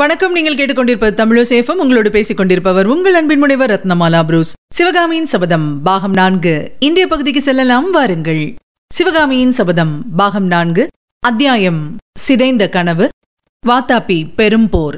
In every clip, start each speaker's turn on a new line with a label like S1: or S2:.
S1: வணக்கம் நீங்கள் கேட்டுக்கொண்டிருப்பது தமிழோ சேஃபம் உங்களோடு பேசிக் கொண்டிருப்பவர் உங்கள் அன்பின் முனைவர் ரத்னமாலா புரூஸ் சிவகாமியின் சபதம் பாகம் நான்கு இன்றைய பகுதிக்கு செல்லலாம் வாருங்கள் சிவகாமியின் சபதம் பாகம் நான்கு அத்தியாயம் சிதைந்த கனவு வாத்தாப்பி பெரும் போர்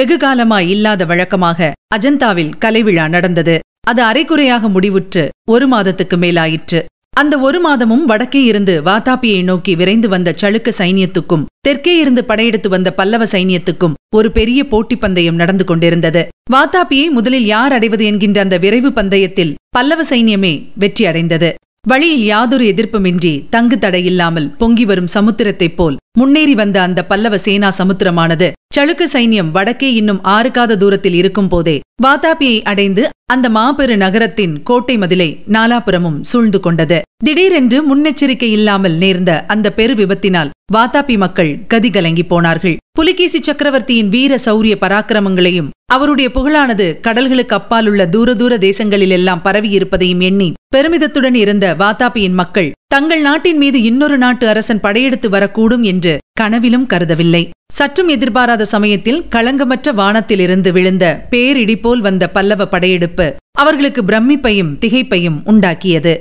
S1: வெகு காலமாய் இல்லாத வழக்கமாக அஜந்தாவில் கலைவிழா நடந்தது அது அரைக்குறையாக முடிவுற்று ஒரு மாதத்துக்கு மேலாயிற்று அந்த ஒரு மாதமும் வடக்கே இருந்து வாதாபியை நோக்கி விரைந்து வந்த சளுக்க சைனியத்துக்கும் தெற்கே இருந்து படையெடுத்து வந்த பல்லவ சைனியத்துக்கும் ஒரு பெரிய போட்டி பந்தயம் நடந்து கொண்டிருந்தது வாதாபியை முதலில் யார் அடைவது என்கின்ற அந்த விரைவு பந்தயத்தில் பல்லவ சைனியமே வெற்றி அடைந்தது வழியில் யாதொரு எதிர்ப்புமின்றி தங்கு தடையில்லாமல் பொங்கி வரும் சமுத்திரத்தைப் போல் முன்னேறி வந்த அந்த பல்லவ சேனா சமுத்திரமானது சளுக்க சைன்யம் வடக்கே இன்னும் ஆறுக்காத தூரத்தில் இருக்கும் போதே வாதாபியை அடைந்து அந்த மாபெரு நகரத்தின் கோட்டை மதிலை நாலாபுரமும் சூழ்ந்து கொண்டது திடீரென்று முன்னெச்சரிக்கை இல்லாமல் நேர்ந்த அந்த பெரு விபத்தினால் வாதாபி மக்கள் கதிகலங்கி போனார்கள் புலிகேசி சக்கரவர்த்தியின் வீர சௌரிய பராக்கிரமங்களையும் அவருடைய புகழானது கடல்களுக்கு அப்பால் உள்ள தூர தூர தேசங்களிலெல்லாம் பரவியிருப்பதையும் எண்ணி பெருமிதத்துடன் இருந்த வாத்தாபியின் மக்கள் தங்கள் நாட்டின் மீது இன்னொரு நாட்டு அரசன் படையெடுத்து வரக்கூடும் என்று கனவிலும் கருதவில்லை சற்றும் எதிர்பாராத சமயத்தில் களங்கமற்ற வானத்திலிருந்து விழுந்த பேரிடி போல் வந்த பல்லவ படையெடுப்பு அவர்களுக்கு பிரமிப்பையும் திகைப்பையும் உண்டாக்கியது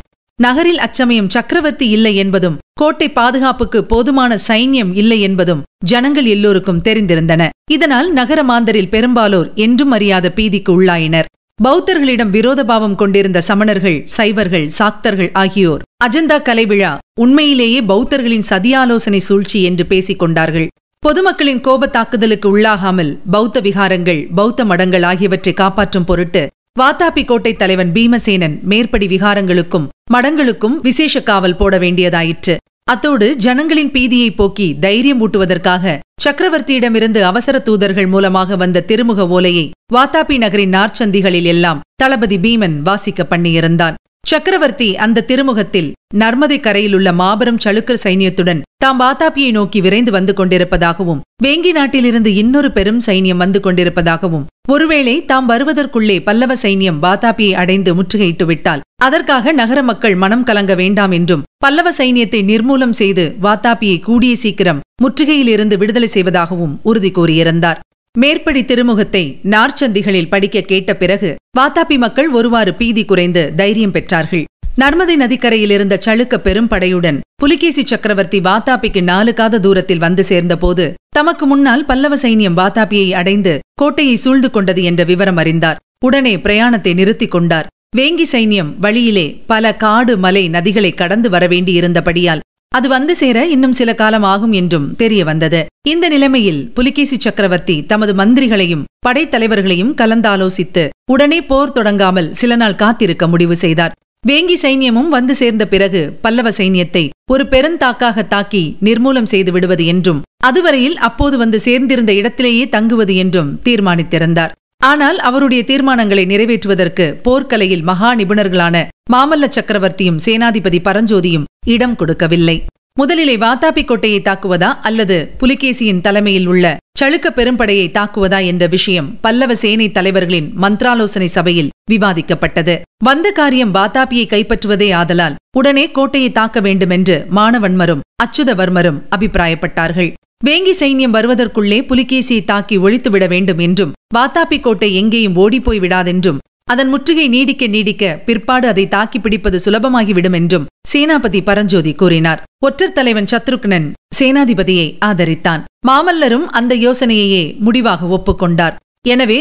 S1: நகரில் அச்சமயம் சக்கரவர்த்தி இல்லை என்பதும் கோட்டை பாதுகாப்புக்கு போதுமான சைன்யம் இல்லை என்பதும் ஜனங்கள் எல்லோருக்கும் தெரிந்திருந்தன இதனால் நகர மாந்தரில் பெரும்பாலோர் என்றும் அறியாத பீதிக்கு உள்ளாயினர் பௌத்தர்களிடம் விரோதபாவம் கொண்டிருந்த சமணர்கள் சைவர்கள் சாக்தர்கள் ஆகியோர் அஜந்தா கலைவிழா உண்மையிலேயே பௌத்தர்களின் சதியாலோசனை சூழ்ச்சி என்று பேசிக் கொண்டார்கள் பொதுமக்களின் கோப தாக்குதலுக்கு உள்ளாகாமல் பௌத்த விகாரங்கள் பௌத்த மடங்கள் ஆகியவற்றை காப்பாற்றும் பொருட்டு வாத்தாபி கோட்டை தலைவன் பீமசேனன் மேற்படி விகாரங்களுக்கும் மடங்களுக்கும் விசேஷ காவல் போட வேண்டியதாயிற்று அத்தோடு ஜனங்களின் பீதியை போக்கி தைரியம் ஊட்டுவதற்காக சக்கரவர்த்தியிடமிருந்து அவசர தூதர்கள் மூலமாக வந்த திருமுக ஓலையை வாத்தாபி நகரின் நார்ச்சந்திகளில் எல்லாம் தளபதி பீமன் வாசிக்க பண்ணியிருந்தான் சக்கரவர்த்தி அந்த திருமுகத்தில் நர்மதை கரையிலுள்ள மாபெரும் சளுக்கர் சைனியத்துடன் தாம் வாத்தாப்பியை நோக்கி விரைந்து வந்து கொண்டிருப்பதாகவும் வேங்கி நாட்டிலிருந்து இன்னொரு பெரும் சைனியம் வந்து கொண்டிருப்பதாகவும் ஒருவேளை தாம் வருவதற்குள்ளே பல்லவ சைனியம் வாத்தாப்பியை அடைந்து முற்றுகையிட்டு விட்டால் அதற்காக நகர மக்கள் மனம் கலங்க வேண்டாம் என்றும் பல்லவ சைனியத்தை நிர்மூலம் செய்து வாத்தாப்பியை கூடிய சீக்கிரம் முற்றுகையிலிருந்து விடுதலை செய்வதாகவும் உறுதி கூறியிருந்தார் மேற்படி திருமுகத்தை நார்ச்சந்திகளில் படிக்க கேட்ட பிறகு வாத்தாபி மக்கள் ஒருவாறு பீதி குறைந்து தைரியம் பெற்றார்கள் நர்மதை நதிக்கரையில் இருந்த சளுக்க பெரும்படையுடன் புலிகேசி சக்கரவர்த்தி வாத்தாப்பிக்கு நாலு காத தூரத்தில் வந்து சேர்ந்தபோது தமக்கு முன்னால் பல்லவ சைனியம் வாத்தாபியை அடைந்து கோட்டையை சூழ்ந்து கொண்டது என்ற விவரம் அறிந்தார் உடனே பிரயாணத்தை நிறுத்திக் கொண்டார் வேங்கி சைன்யம் வழியிலே பல காடு மலை நதிகளை கடந்து வரவேண்டியிருந்தபடியால் அது வந்து சேர இன்னும் சில காலம் ஆகும் என்றும் தெரிய வந்தது இந்த நிலைமையில் புலிகேசி சக்கரவர்த்தி தமது மந்திரிகளையும் படைத்தலைவர்களையும் கலந்தாலோசித்து உடனே போர் தொடங்காமல் சில நாள் காத்திருக்க முடிவு செய்தார் வேங்கி சைன்யமும் வந்து சேர்ந்த பிறகு பல்லவ சைன்யத்தை ஒரு பெருந்தாக்காக தாக்கி நிர்மூலம் செய்து விடுவது என்றும் அதுவரையில் அப்போது வந்து சேர்ந்திருந்த இடத்திலேயே தங்குவது என்றும் தீர்மானித்திருந்தார் ஆனால் அவருடைய தீர்மானங்களை நிறைவேற்றுவதற்கு போர்க்கலையில் மகா நிபுணர்களான மாமல்ல சக்கரவர்த்தியும் சேனாதிபதி பரஞ்சோதியும் இடம் கொடுக்கவில்லை முதலிலே வாத்தாபி கோட்டையை தாக்குவதா அல்லது புலிகேசியின் தலைமையில் உள்ள சளுக்க பெரும்படையை தாக்குவதா என்ற விஷயம் பல்லவ சேனை தலைவர்களின் மந்திராலோசனை சபையில் விவாதிக்கப்பட்டது வந்த காரியம் வாத்தாபியை கைப்பற்றுவதே ஆதலால் உடனே கோட்டையை தாக்க வேண்டுமென்று மாணவன்மரும் அச்சுதவர்மரும் அபிப்பிராயப்பட்டார்கள் வேங்கி சைன்யம் வருவதற்குள்ளே புலிகேசியை தாக்கி ஒழித்துவிட வேண்டும் என்றும் வாத்தாப்பி கோட்டை எங்கேயும் ஓடிப்போய் விடாதென்றும் அதன் முற்றுகை நீடிக்க நீடிக்க பிற்பாடு அதை தாக்கி பிடிப்பது சுலபமாகிவிடும் என்றும் சேனாபதி பரஞ்சோதி கூறினார் ஒற்றர் தலைவன் சத்ருக்னன் சேனாதிபதியை ஆதரித்தான் மாமல்லரும் அந்த யோசனையையே முடிவாக ஒப்புக்கொண்டார் எனவே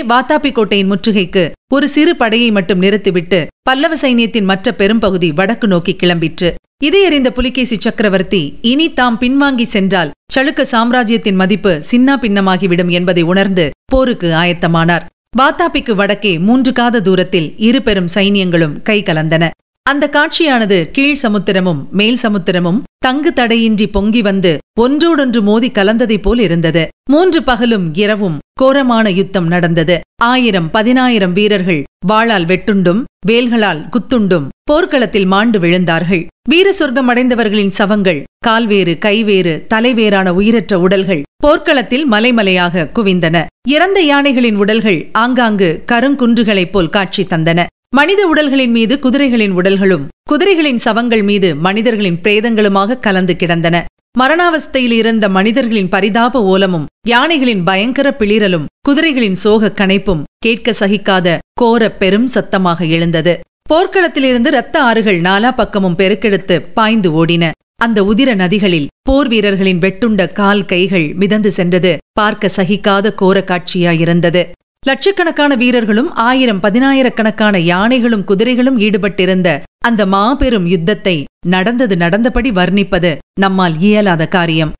S1: கோட்டையின் முற்றுகைக்கு ஒரு சிறு படையை மட்டும் நிறுத்திவிட்டு பல்லவ சைனியத்தின் மற்ற பெரும்பகுதி வடக்கு நோக்கி கிளம்பிற்று இதை புலிகேசி சக்கரவர்த்தி இனி தாம் பின்வாங்கி சென்றால் சளுக்க சாம்ராஜ்யத்தின் மதிப்பு சின்னா பின்னமாகிவிடும் என்பதை உணர்ந்து போருக்கு ஆயத்தமானார் வாத்தாப்பிக்கு வடக்கே மூன்று காத தூரத்தில் இரு பெரும் சைனியங்களும் கை கலந்தன அந்த காட்சியானது கீழ் சமுத்திரமும் மேல் சமுத்திரமும் தங்கு தடையின்றி பொங்கி வந்து ஒன்றோடொன்று மோதி கலந்ததைப் போல் இருந்தது மூன்று பகலும் இரவும் கோரமான யுத்தம் நடந்தது ஆயிரம் பதினாயிரம் வீரர்கள் வாளால் வெட்டுண்டும் வேல்களால் குத்துண்டும் போர்க்களத்தில் மாண்டு விழுந்தார்கள் வீர சொர்க்கம் அடைந்தவர்களின் சவங்கள் கால்வேறு கைவேறு தலைவேறான உயிரற்ற உடல்கள் போர்க்களத்தில் மலைமலையாக குவிந்தன இறந்த யானைகளின் உடல்கள் ஆங்காங்கு கருங்குன்றுகளைப் போல் காட்சி தந்தன மனித உடல்களின் மீது குதிரைகளின் உடல்களும் குதிரைகளின் சவங்கள் மீது மனிதர்களின் பிரேதங்களுமாக கலந்து கிடந்தன மரணாவஸ்தையில் இருந்த மனிதர்களின் பரிதாப ஓலமும் யானைகளின் பயங்கர பிளிரலும் குதிரைகளின் சோக கணைப்பும் கேட்க சகிக்காத கோர பெரும் சத்தமாக எழுந்தது போர்க்களத்திலிருந்து இரத்த ஆறுகள் நாலா பக்கமும் பெருக்கெடுத்து பாய்ந்து ஓடின அந்த உதிர நதிகளில் போர் வீரர்களின் வெட்டுண்ட கால் கைகள் மிதந்து சென்றது பார்க்க சகிக்காத கோர காட்சியாயிருந்தது லட்சக்கணக்கான வீரர்களும் ஆயிரம் பதினாயிரக்கணக்கான யானைகளும் குதிரைகளும் ஈடுபட்டிருந்த அந்த மாபெரும் யுத்தத்தை நடந்தது நடந்தபடி வர்ணிப்பது நம்மால் இயலாத காரியம்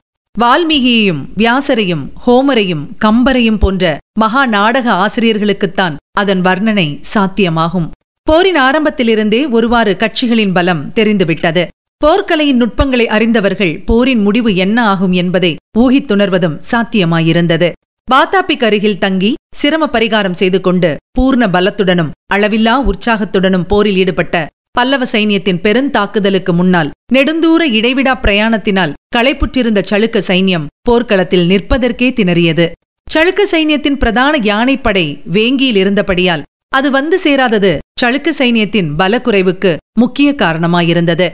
S1: வால்மீகியையும் வியாசரையும் ஹோமரையும் கம்பரையும் போன்ற மகா நாடக ஆசிரியர்களுக்குத்தான் அதன் வர்ணனை சாத்தியமாகும் போரின் ஆரம்பத்திலிருந்தே ஒருவாறு கட்சிகளின் பலம் தெரிந்துவிட்டது போர்க்கலையின் நுட்பங்களை அறிந்தவர்கள் போரின் முடிவு என்ன ஆகும் என்பதை ஊகித்துணர்வதும் சாத்தியமாயிருந்தது பாத்தாப்பிக் அருகில் தங்கி சிரம பரிகாரம் செய்து கொண்டு பூர்ண பலத்துடனும் அளவில்லா உற்சாகத்துடனும் போரில் ஈடுபட்ட பல்லவ சைனியத்தின் பெருந்தாக்குதலுக்கு முன்னால் நெடுந்தூர இடைவிடா பிரயாணத்தினால் களைப்புற்றிருந்த சளுக்க சைன்யம் போர்க்களத்தில் நிற்பதற்கே திணறியது சளுக்க சைன்யத்தின் பிரதான யானைப்படை வேங்கியில் இருந்தபடியால் அது வந்து சேராதது சளுக்க சைன்யத்தின் பலக்குறைவுக்கு முக்கிய காரணமாயிருந்தது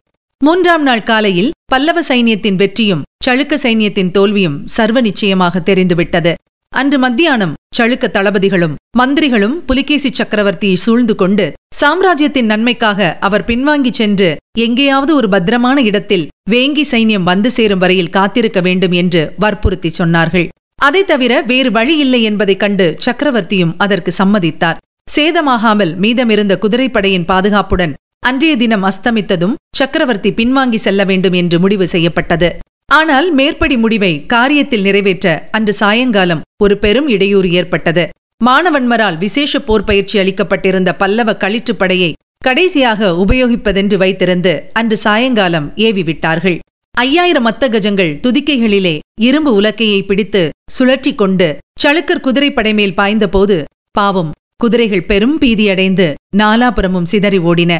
S1: மூன்றாம் நாள் காலையில் பல்லவ சைன்யத்தின் வெற்றியும் சளுக்க சைன்யத்தின் தோல்வியும் சர்வ நிச்சயமாக தெரிந்துவிட்டது அன்று மத்தியானம் சழுக்க தளபதிகளும் மந்திரிகளும் புலிகேசி சக்கரவர்த்தியை சூழ்ந்து கொண்டு சாம்ராஜ்யத்தின் நன்மைக்காக அவர் பின்வாங்கி சென்று எங்கேயாவது ஒரு பத்திரமான இடத்தில் வேங்கி சைன்யம் வந்து சேரும் வரையில் காத்திருக்க வேண்டும் என்று வற்புறுத்தி சொன்னார்கள் அதை தவிர வேறு வழி இல்லை என்பதைக் கண்டு சக்கரவர்த்தியும் அதற்கு சம்மதித்தார் சேதமாகாமல் மீதமிருந்த குதிரைப்படையின் பாதுகாப்புடன் அன்றைய தினம் அஸ்தமித்ததும் சக்கரவர்த்தி பின்வாங்கி செல்ல வேண்டும் என்று முடிவு செய்யப்பட்டது ஆனால் மேற்படி முடிவை காரியத்தில் நிறைவேற்ற அன்று சாயங்காலம் ஒரு பெரும் இடையூறு ஏற்பட்டது மாணவன்மரால் விசேஷ போர் பயிற்சி அளிக்கப்பட்டிருந்த பல்லவ படையை கடைசியாக உபயோகிப்பதென்று வைத்திருந்து அன்று சாயங்காலம் ஏவிவிட்டார்கள் ஐயாயிரம் அத்தகஜங்கள் கஜங்கள் துதிக்கைகளிலே இரும்பு உலக்கையை பிடித்து சுழற்றி கொண்டு சளுக்கர் குதிரைப்படை மேல் பாய்ந்தபோது பாவம் குதிரைகள் பெரும் பீதியடைந்து நாலாபுரமும் சிதறி ஓடின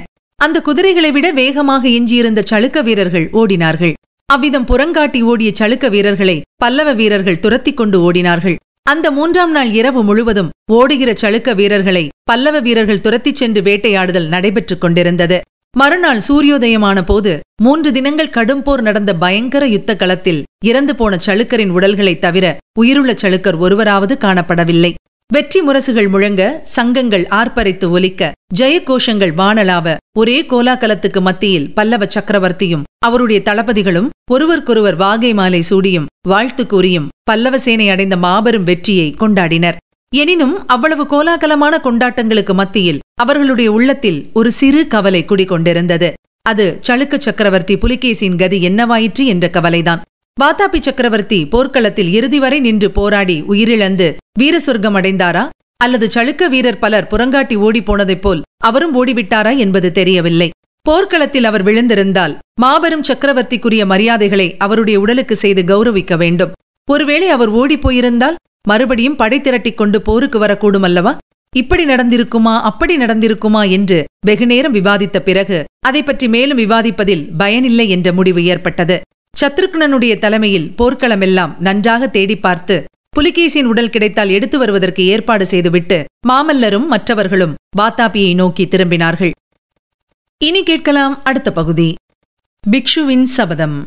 S1: அந்த குதிரைகளை விட வேகமாக எஞ்சியிருந்த சளுக்க வீரர்கள் ஓடினார்கள் அவ்விதம் புறங்காட்டி ஓடிய சளுக்க வீரர்களை பல்லவ வீரர்கள் துரத்திக் கொண்டு ஓடினார்கள் அந்த மூன்றாம் நாள் இரவு முழுவதும் ஓடுகிற சளுக்க வீரர்களை பல்லவ வீரர்கள் துரத்திச் சென்று வேட்டையாடுதல் நடைபெற்றுக் கொண்டிருந்தது மறுநாள் சூரியோதயமான போது மூன்று தினங்கள் கடும் போர் நடந்த பயங்கர யுத்த களத்தில் இறந்து போன சளுக்கரின் உடல்களைத் தவிர உயிருள்ள சளுக்கர் ஒருவராவது காணப்படவில்லை வெற்றி முரசுகள் முழங்க சங்கங்கள் ஆர்ப்பரித்து ஒலிக்க ஜெய கோஷங்கள் வானலாவ ஒரே கோலாகலத்துக்கு மத்தியில் பல்லவ சக்கரவர்த்தியும் அவருடைய தளபதிகளும் ஒருவருக்கொருவர் வாகை மாலை சூடியும் வாழ்த்து கூறியும் பல்லவ சேனை அடைந்த மாபெரும் வெற்றியை கொண்டாடினர் எனினும் அவ்வளவு கோலாகலமான கொண்டாட்டங்களுக்கு மத்தியில் அவர்களுடைய உள்ளத்தில் ஒரு சிறு கவலை குடிகொண்டிருந்தது அது சளுக்க சக்கரவர்த்தி புலிகேசியின் கதி என்னவாயிற்று என்ற கவலைதான் வாத்தாபி சக்கரவர்த்தி போர்க்களத்தில் இறுதி வரை நின்று போராடி உயிரிழந்து வீர சொர்க்கம் அடைந்தாரா அல்லது சளுக்க வீரர் பலர் புறங்காட்டி ஓடி போனதைப் போல் அவரும் ஓடிவிட்டாரா என்பது தெரியவில்லை போர்க்களத்தில் அவர் விழுந்திருந்தால் மாபெரும் சக்கரவர்த்திக்குரிய மரியாதைகளை அவருடைய உடலுக்கு செய்து கௌரவிக்க வேண்டும் ஒருவேளை அவர் போயிருந்தால் மறுபடியும் படை திரட்டிக் கொண்டு போருக்கு வரக்கூடும் அல்லவா இப்படி நடந்திருக்குமா அப்படி நடந்திருக்குமா என்று வெகுநேரம் விவாதித்த பிறகு அதை பற்றி மேலும் விவாதிப்பதில் பயனில்லை என்ற முடிவு ஏற்பட்டது சத்ருக்னனுடைய தலைமையில் போர்க்களமெல்லாம் நன்றாக தேடி பார்த்து புலிகேசியின் உடல் கிடைத்தால் எடுத்து வருவதற்கு ஏற்பாடு செய்துவிட்டு மாமல்லரும் மற்றவர்களும் வாத்தாபியை நோக்கி திரும்பினார்கள் இனி கேட்கலாம் அடுத்த பகுதி பிக்ஷுவின் சபதம்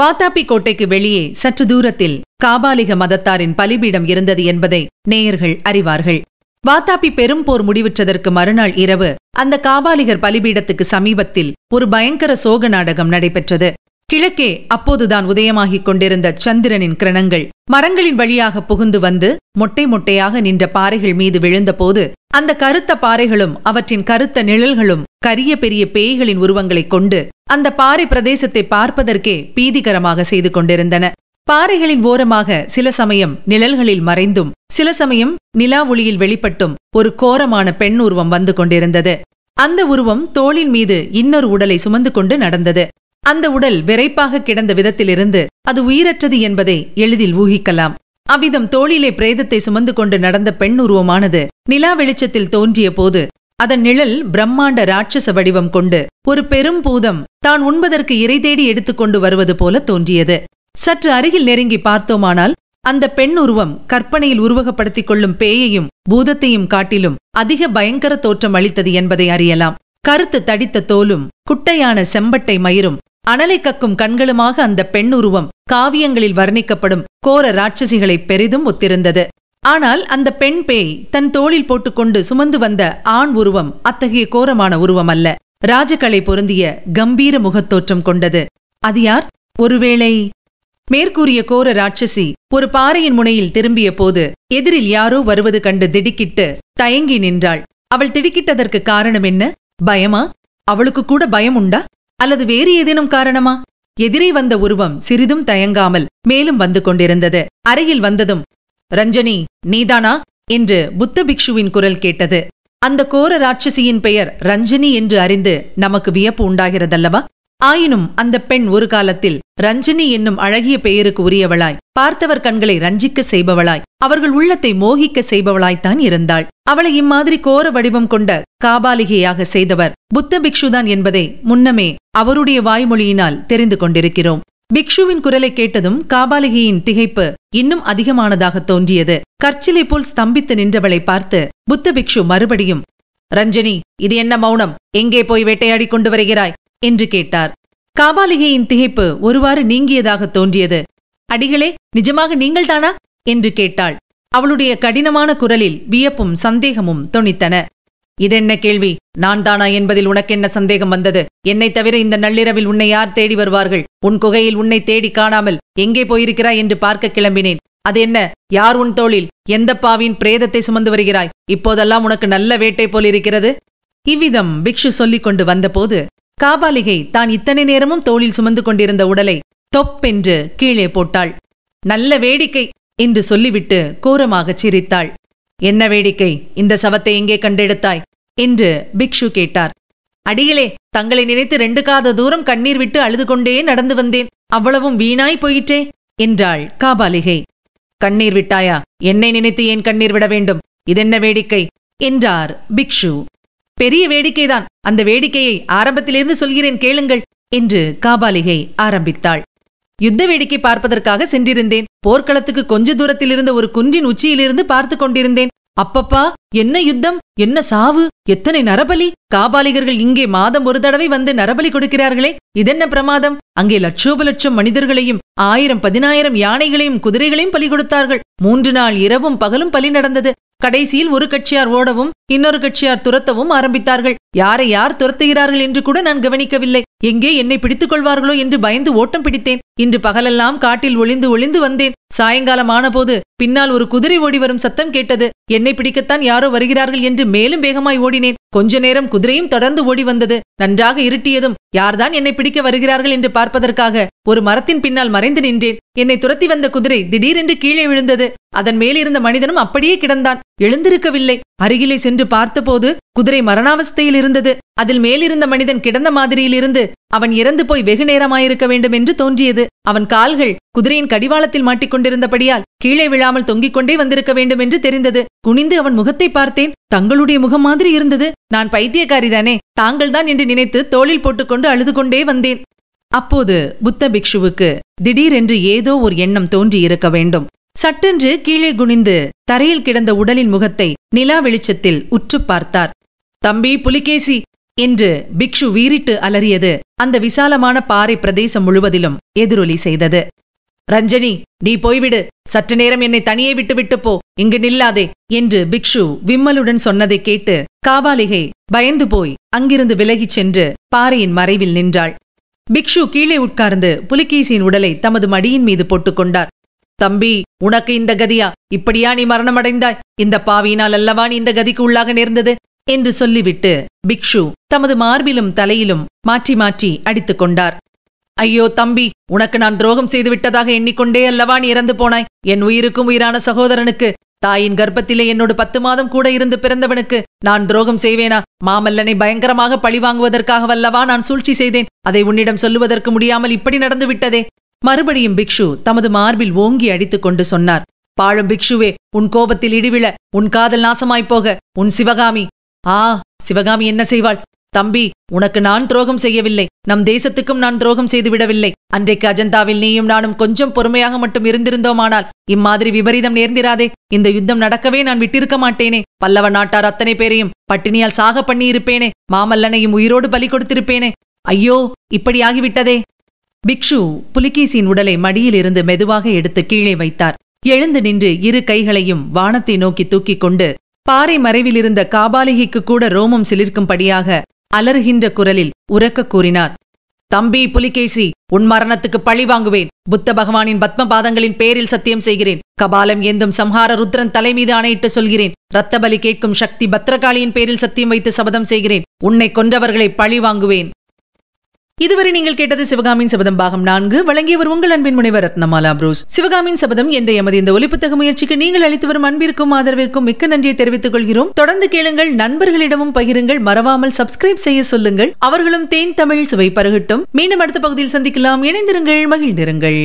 S1: வாத்தாபி கோட்டைக்கு வெளியே சற்று தூரத்தில் காபாலிக மதத்தாரின் பலிபீடம் இருந்தது என்பதை நேயர்கள் அறிவார்கள் வாத்தாபி பெரும் போர் முடிவுற்றதற்கு மறுநாள் இரவு அந்த காபாலிகர் பலிபீடத்துக்கு சமீபத்தில் ஒரு பயங்கர சோக நாடகம் நடைபெற்றது கிழக்கே அப்போதுதான் உதயமாகிக் கொண்டிருந்த சந்திரனின் கிரணங்கள் மரங்களின் வழியாக புகுந்து வந்து மொட்டை மொட்டையாக நின்ற பாறைகள் மீது விழுந்தபோது அந்த கருத்த பாறைகளும் அவற்றின் கருத்த நிழல்களும் கரிய பெரிய பேய்களின் உருவங்களைக் கொண்டு அந்த பாறை பிரதேசத்தை பார்ப்பதற்கே பீதிகரமாக செய்து கொண்டிருந்தன பாறைகளின் ஓரமாக சில சமயம் நிழல்களில் மறைந்தும் சில சமயம் நிலா ஒளியில் வெளிப்பட்டும் ஒரு கோரமான பெண் உருவம் வந்து கொண்டிருந்தது அந்த உருவம் தோளின் மீது இன்னொரு உடலை சுமந்து கொண்டு நடந்தது அந்த உடல் விரைப்பாக கிடந்த விதத்திலிருந்து அது உயிரற்றது என்பதை எளிதில் ஊகிக்கலாம் அவ்விதம் தோளிலே பிரேதத்தை சுமந்து கொண்டு நடந்த பெண் உருவமானது நிலா வெளிச்சத்தில் தோன்றிய போது அதன் நிழல் பிரம்மாண்ட ராட்சச வடிவம் கொண்டு ஒரு பெரும் பூதம் தான் உண்பதற்கு இறை தேடி எடுத்துக்கொண்டு வருவது போல தோன்றியது சற்று அருகில் நெருங்கி பார்த்தோமானால் அந்த பெண் உருவம் கற்பனையில் உருவகப்படுத்திக் கொள்ளும் பேயையும் பூதத்தையும் காட்டிலும் அதிக பயங்கர தோற்றம் அளித்தது என்பதை அறியலாம் கருத்து தடித்த தோலும் குட்டையான செம்பட்டை மயிரும் அனலை கக்கும் கண்களுமாக அந்த பெண் உருவம் காவியங்களில் வர்ணிக்கப்படும் கோர ராட்சசிகளை பெரிதும் ஒத்திருந்தது ஆனால் அந்த பெண் பேய் தன் தோளில் போட்டுக்கொண்டு சுமந்து வந்த ஆண் உருவம் அத்தகைய கோரமான உருவம் அல்ல ராஜகலை பொருந்திய கம்பீர முகத்தோற்றம் கொண்டது அது யார் ஒருவேளை மேற்கூறிய கோர ராட்சசி ஒரு பாறையின் முனையில் திரும்பிய போது எதிரில் யாரோ வருவது கண்டு திடுக்கிட்டு தயங்கி நின்றாள் அவள் திடுக்கிட்டதற்கு காரணம் என்ன பயமா அவளுக்கு கூட பயம் உண்டா அல்லது வேறு ஏதேனும் காரணமா எதிரே வந்த உருவம் சிறிதும் தயங்காமல் மேலும் வந்து கொண்டிருந்தது அறையில் வந்ததும் ரஞ்சனி நீதானா என்று புத்த பிக்ஷுவின் குரல் கேட்டது அந்த கோர ராட்சசியின் பெயர் ரஞ்சனி என்று அறிந்து நமக்கு வியப்பு உண்டாகிறதல்லவா ஆயினும் அந்த பெண் ஒரு காலத்தில் ரஞ்சினி என்னும் அழகிய பெயருக்கு உரியவளாய் பார்த்தவர் கண்களை ரஞ்சிக்க செய்பவளாய் அவர்கள் உள்ளத்தை மோகிக்க செய்பவளாய்த்தான் இருந்தாள் அவளை இம்மாதிரி கோர வடிவம் கொண்ட காபாலிகையாக செய்தவர் புத்த பிக்ஷுதான் என்பதை முன்னமே அவருடைய வாய்மொழியினால் தெரிந்து கொண்டிருக்கிறோம் பிக்ஷுவின் குரலை கேட்டதும் காபாலிகையின் திகைப்பு இன்னும் அதிகமானதாக தோன்றியது கற்சிலை போல் ஸ்தம்பித்து நின்றவளை பார்த்து புத்த பிக்ஷு மறுபடியும் ரஞ்சினி இது என்ன மௌனம் எங்கே போய் வேட்டையாடி கொண்டு வருகிறாய் என்று கேட்டார் காபாலிகையின் திகைப்பு ஒருவாறு நீங்கியதாக தோன்றியது அடிகளே நிஜமாக நீங்கள்தானா என்று கேட்டாள் அவளுடைய கடினமான குரலில் வியப்பும் சந்தேகமும் தொனித்தன இதென்ன கேள்வி நான் தானா என்பதில் உனக்கென்ன சந்தேகம் வந்தது என்னை தவிர இந்த நள்ளிரவில் உன்னை யார் தேடி வருவார்கள் உன் குகையில் உன்னை தேடி காணாமல் எங்கே போயிருக்கிறாய் என்று பார்க்க கிளம்பினேன் அது என்ன யார் உன் தோளில் எந்த பாவியின் பிரேதத்தை சுமந்து வருகிறாய் இப்போதெல்லாம் உனக்கு நல்ல வேட்டை போல் இருக்கிறது இவ்விதம் பிக்ஷு சொல்லிக் கொண்டு வந்தபோது காபாலிகை தான் இத்தனை நேரமும் தோளில் சுமந்து கொண்டிருந்த உடலை தொப்பென்று கீழே போட்டாள் நல்ல வேடிக்கை என்று சொல்லிவிட்டு கோரமாகச் சிரித்தாள் என்ன வேடிக்கை இந்த சவத்தை எங்கே கண்டெடுத்தாய் என்று பிக்ஷு கேட்டார் அடிகளே தங்களை நினைத்து ரெண்டு காத தூரம் கண்ணீர் விட்டு அழுது கொண்டே நடந்து வந்தேன் அவ்வளவும் வீணாய் போயிற்றே என்றாள் காபாலிகை கண்ணீர் விட்டாயா என்னை நினைத்து ஏன் கண்ணீர் விட வேண்டும் இதென்ன வேடிக்கை என்றார் பிக்ஷு பெரிய வேடிக்கைதான் அந்த வேடிக்கையை ஆரம்பத்திலிருந்து சொல்கிறேன் கேளுங்கள் என்று காபாலிகை ஆரம்பித்தாள் யுத்த வேடிக்கை பார்ப்பதற்காக சென்றிருந்தேன் போர்க்களத்துக்கு கொஞ்ச தூரத்தில் இருந்த ஒரு குன்றின் உச்சியிலிருந்து பார்த்து கொண்டிருந்தேன் அப்பப்பா என்ன யுத்தம் என்ன சாவு எத்தனை நரபலி காபாலிகர்கள் இங்கே மாதம் ஒரு தடவை வந்து நரபலி கொடுக்கிறார்களே இதென்ன பிரமாதம் அங்கே லட்சோப லட்சம் மனிதர்களையும் ஆயிரம் பதினாயிரம் யானைகளையும் குதிரைகளையும் பலி கொடுத்தார்கள் மூன்று நாள் இரவும் பகலும் பலி நடந்தது கடைசியில் ஒரு கட்சியார் ஓடவும் இன்னொரு கட்சியார் துரத்தவும் ஆரம்பித்தார்கள் யாரை யார் துரத்துகிறார்கள் என்று கூட நான் கவனிக்கவில்லை எங்கே என்னை பிடித்துக் கொள்வார்களோ என்று பயந்து ஓட்டம் பிடித்தேன் இன்று பகலெல்லாம் காட்டில் ஒளிந்து ஒளிந்து வந்தேன் சாயங்காலம் ஆனபோது பின்னால் ஒரு குதிரை ஓடி வரும் சத்தம் கேட்டது என்னை பிடிக்கத்தான் யாரோ வருகிறார்கள் என்று மேலும் வேகமாய் ஓடினேன் கொஞ்ச நேரம் குதிரையும் தொடர்ந்து ஓடி வந்தது நன்றாக இருட்டியதும் யார்தான் என்னை பிடிக்க வருகிறார்கள் என்று பார்ப்பதற்காக ஒரு மரத்தின் பின்னால் மறைந்து நின்றேன் என்னை துரத்தி வந்த குதிரை திடீரென்று கீழே விழுந்தது அதன் மேலிருந்த மனிதனும் அப்படியே கிடந்தான் எழுந்திருக்கவில்லை அருகிலே சென்று பார்த்தபோது குதிரை மரணாவஸ்தையில் இருந்தது அதில் மேலிருந்த மனிதன் கிடந்த மாதிரியிலிருந்து அவன் இறந்து போய் வெகு நேரமாயிருக்க வேண்டும் என்று தோன்றியது அவன் கால்கள் குதிரையின் கடிவாளத்தில் மாட்டிக்கொண்டிருந்தபடியால் கீழே விழாமல் தொங்கிக் கொண்டே வந்திருக்க வேண்டும் என்று தெரிந்தது குனிந்து அவன் முகத்தை பார்த்தேன் தங்களுடைய முகம் மாதிரி இருந்தது நான் பைத்தியக்காரிதானே தாங்கள்தான் என்று நினைத்து தோளில் போட்டுக்கொண்டு அழுது கொண்டே வந்தேன் அப்போது புத்த பிக்ஷுவுக்கு திடீரென்று ஏதோ ஒரு எண்ணம் தோன்றியிருக்க வேண்டும் சட்டென்று கீழே குனிந்து தரையில் கிடந்த உடலின் முகத்தை நிலா வெளிச்சத்தில் உற்று பார்த்தார் தம்பி புலிகேசி என்று பிக்ஷு வீறிட்டு அலறியது அந்த விசாலமான பாறை பிரதேசம் முழுவதிலும் எதிரொலி செய்தது ரஞ்சனி நீ போய்விடு சற்று நேரம் என்னை தனியே விட்டுவிட்டு போ இங்கு நில்லாதே என்று பிக்ஷு விம்மலுடன் சொன்னதை கேட்டு காபாலிகை பயந்து போய் அங்கிருந்து விலகிச் சென்று பாறையின் மறைவில் நின்றாள் பிக்ஷு கீழே உட்கார்ந்து புலிகேசியின் உடலை தமது மடியின் மீது போட்டுக்கொண்டார் தம்பி உனக்கு இந்த கதியா இப்படியா நீ மரணமடைந்தாய் இந்த பாவியினால் அல்லவா நீ இந்த கதிக்கு உள்ளாக நேர்ந்தது என்று சொல்லிவிட்டு பிக்ஷு தமது மார்பிலும் தலையிலும் மாற்றி மாற்றி அடித்துக் கொண்டார் ஐயோ தம்பி உனக்கு நான் துரோகம் செய்துவிட்டதாக எண்ணிக்கொண்டே அல்லவா நீ இறந்து போனாய் என் உயிருக்கும் உயிரான சகோதரனுக்கு தாயின் கர்ப்பத்திலே என்னோடு பத்து மாதம் கூட இருந்து பிறந்தவனுக்கு நான் துரோகம் செய்வேனா மாமல்லனை பயங்கரமாக பழிவாங்குவதற்காக வல்லவா நான் சூழ்ச்சி செய்தேன் அதை உன்னிடம் சொல்லுவதற்கு முடியாமல் இப்படி நடந்து விட்டதே மறுபடியும் பிக்ஷு தமது மார்பில் ஓங்கி அடித்துக் கொண்டு சொன்னார் பாழும் பிக்ஷுவே உன் கோபத்தில் இடிவிழ உன் காதல் நாசமாய்ப் போக உன் சிவகாமி ஆ சிவகாமி என்ன செய்வாள் தம்பி உனக்கு நான் துரோகம் செய்யவில்லை நம் தேசத்துக்கும் நான் துரோகம் செய்துவிடவில்லை அன்றைக்கு அஜந்தாவில் நீயும் நானும் கொஞ்சம் பொறுமையாக மட்டும் இருந்திருந்தோமானால் இம்மாதிரி விபரீதம் நேர்ந்திராதே இந்த யுத்தம் நடக்கவே நான் விட்டிருக்க மாட்டேனே பல்லவ நாட்டார் அத்தனை பேரையும் பட்டினியால் சாக பண்ணியிருப்பேனே மாமல்லனையும் உயிரோடு பலி கொடுத்திருப்பேனே ஐயோ இப்படியாகிவிட்டதே பிக்ஷு புலிகேசியின் உடலை மடியிலிருந்து மெதுவாக எடுத்து கீழே வைத்தார் எழுந்து நின்று இரு கைகளையும் வானத்தை நோக்கி தூக்கிக் கொண்டு பாறை மறைவிலிருந்த காபாலிகைக்கு கூட ரோமம் சிலிர்க்கும்படியாக அலறுகின்ற குரலில் உறக்க கூறினார் தம்பி புலிகேசி உன் மரணத்துக்கு பழி வாங்குவேன் புத்த பகவானின் பத்ம பாதங்களின் பேரில் சத்தியம் செய்கிறேன் கபாலம் ஏந்தும் சம்ஹார ருத்ரன் தலை மீது ஆணையிட்டு சொல்கிறேன் ரத்தபலி கேட்கும் சக்தி பத்ரகாளியின் பேரில் சத்தியம் வைத்து சபதம் செய்கிறேன் உன்னை கொன்றவர்களை பழி வாங்குவேன் இதுவரை நீங்கள் கேட்டது சிவகாமியின் சபதம் பாகம் நான்கு வழங்கியவர் உங்கள் அன்பின் முனைவர் ரத்னமாலா புரூஸ் சிவகாமியின் சபதம் என்ற எமது இந்த ஒலிப்புத்தக முயற்சிக்கு நீங்கள் அளித்து வரும் அன்பிற்கும் ஆதரவிற்கும் மிக்க நன்றியை தெரிவித்துக் கொள்கிறோம் தொடர்ந்து கேளுங்கள் நண்பர்களிடமும் பகிருங்கள் மறவாமல் சப்ஸ்கிரைப் செய்ய சொல்லுங்கள் அவர்களும் தேன் தமிழ் சுவை பருகட்டும் மீண்டும் அடுத்த பகுதியில் சந்திக்கலாம் இணைந்திருங்கள் மகிழ்ந்திருங்கள்